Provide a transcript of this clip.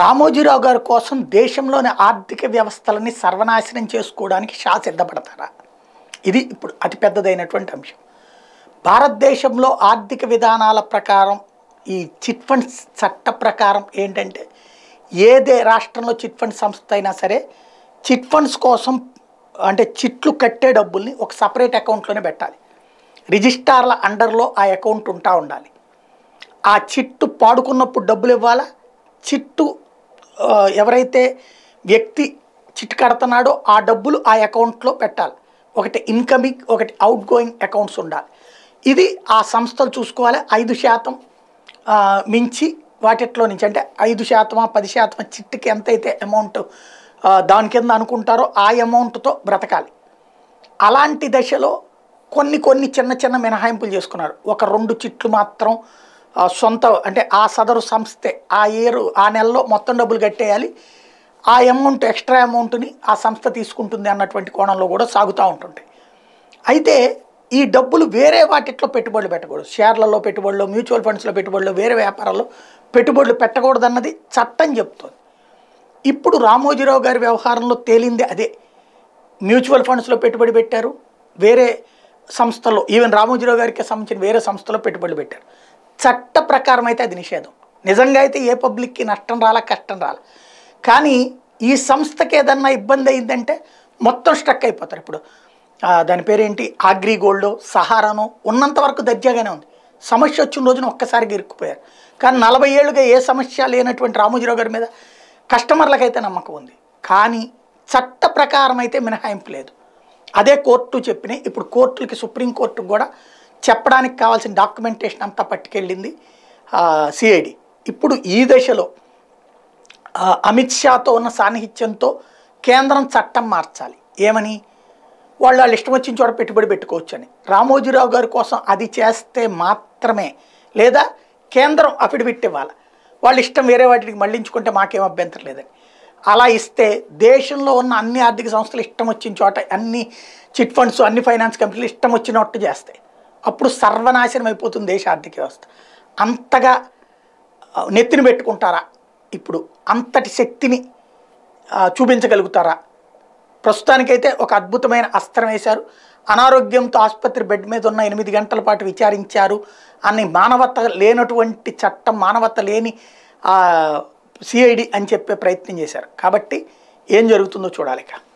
రామోజీరావు గారి కోసం దేశంలోని ఆర్థిక వ్యవస్థలని సర్వనాశనం చేసుకోవడానికి షా సిద్ధపడతారా ఇది ఇప్పుడు అతిపెద్దదైనటువంటి అంశం భారతదేశంలో ఆర్థిక విధానాల ప్రకారం ఈ చిట్ ఫండ్స్ చట్ట ప్రకారం ఏంటంటే ఏదే రాష్ట్రంలో చిట్ ఫండ్ సంస్థ అయినా సరే చిట్ ఫండ్స్ కోసం అంటే చిట్లు కట్టే డబ్బుల్ని ఒక సపరేట్ అకౌంట్లోనే పెట్టాలి రిజిస్టార్ల అండర్లో ఆ అకౌంట్ ఉంటా ఉండాలి ఆ చిట్టు పాడుకున్నప్పుడు డబ్బులు ఇవ్వాలా చిట్టు ఎవరైతే వ్యక్తి చిట్ కడుతున్నాడో ఆ డబ్బులు ఆ అకౌంట్లో పెట్టాలి ఒకటి ఇన్కమింగ్ ఒకటి అవుట్ గోయింగ్ అకౌంట్స్ ఉండాలి ఇది ఆ సంస్థలు చూసుకోవాలి ఐదు శాతం మించి వాటిట్లో నుంచి అంటే ఐదు శాతమా పది శాతమా చిట్టుకి ఎంతైతే అమౌంట్ దాని కింద అనుకుంటారో ఆ అమౌంట్తో బ్రతకాలి అలాంటి దశలో కొన్ని కొన్ని చిన్న చిన్న మినహాయింపులు చేసుకున్నారు ఒక రెండు చిట్లు మాత్రం సొంత అంటే ఆ సదరు సంస్థే ఆ ఇయర్ ఆ నెలలో మొత్తం డబ్బులు కట్టేయాలి ఆ అమౌంట్ ఎక్స్ట్రా అమౌంట్ని ఆ సంస్థ తీసుకుంటుంది అన్నటువంటి కోణంలో కూడా సాగుతూ ఉంటుంది అయితే ఈ డబ్బులు వేరే వాటిట్లో పెట్టుబడులు పెట్టకూడదు షేర్లలో పెట్టుబడులు మ్యూచువల్ ఫండ్స్లో పెట్టుబడులు వేరే వ్యాపారాల్లో పెట్టుబడులు పెట్టకూడదన్నది చట్టం చెప్తుంది ఇప్పుడు రామోజీరావు గారి వ్యవహారంలో తేలింది అదే మ్యూచువల్ ఫండ్స్లో పెట్టుబడి పెట్టారు వేరే సంస్థలో ఈవెన్ రామోజీరావు గారికి సంబంధించిన వేరే సంస్థలో పెట్టుబడులు పెట్టారు చట్ట ప్రకారం అయితే అది నిషేధం నిజంగా అయితే ఏ పబ్లిక్కి నష్టం రాలా కష్టం రాలా కానీ ఈ సంస్థకి ఏదన్నా ఇబ్బంది అయిందంటే మొత్తం స్ట్రక్ అయిపోతారు ఇప్పుడు దాని పేరేంటి ఆగ్రి గోల్డ్ సహారాను ఉన్నంత వరకు దర్జాగానే ఉంది సమస్య వచ్చిన రోజున ఒక్కసారిగా ఇరుక్కుపోయారు కానీ నలభై ఏళ్ళుగా ఏ సమస్య లేనటువంటి రామోజీరావు గారి మీద కస్టమర్లకైతే నమ్మకం ఉంది కానీ చట్ట ప్రకారం అయితే మినహాయింపు లేదు అదే కోర్టు చెప్పినాయి ఇప్పుడు కోర్టులకి సుప్రీంకోర్టుకు కూడా చెప్పడానికి కావాల్సిన డాక్యుమెంటేషన్ అంతా పట్టుకెళ్ళింది సిఐడి ఇప్పుడు ఈ దశలో అమిత్ షాతో ఉన్న సాన్నిహిత్యంతో కేంద్రం చట్టం మార్చాలి ఏమని వాళ్ళు వాళ్ళు ఇష్టం వచ్చిన చోట పెట్టుబడి పెట్టుకోవచ్చు అని రామోజీరావు గారి కోసం అది చేస్తే మాత్రమే లేదా కేంద్రం అఫిడవిట్ ఇవ్వాలి వాళ్ళు ఇష్టం వేరే వాటికి మళ్ళించుకుంటే మాకేం అభ్యంతరం లేదని అలా ఇస్తే దేశంలో ఉన్న అన్ని ఆర్థిక సంస్థలు ఇష్టం వచ్చిన చోట అన్ని చిట్ ఫండ్స్ అన్ని ఫైనాన్స్ కంపెనీలు ఇష్టం వచ్చినట్టు చేస్తాయి అప్పుడు సర్వనాశనం అయిపోతుంది దేశ ఆర్థిక వ్యవస్థ అంతగా నెత్తిని పెట్టుకుంటారా ఇప్పుడు అంతటి శక్తిని చూపించగలుగుతారా ప్రస్తుతానికైతే ఒక అద్భుతమైన అస్త్రం వేశారు అనారోగ్యంతో ఆసుపత్రి బెడ్ మీద ఉన్న ఎనిమిది గంటల పాటు విచారించారు అని మానవత లేనటువంటి చట్టం మానవత లేని సిఐడి అని చెప్పే ప్రయత్నం చేశారు కాబట్టి ఏం జరుగుతుందో చూడాలి ఇక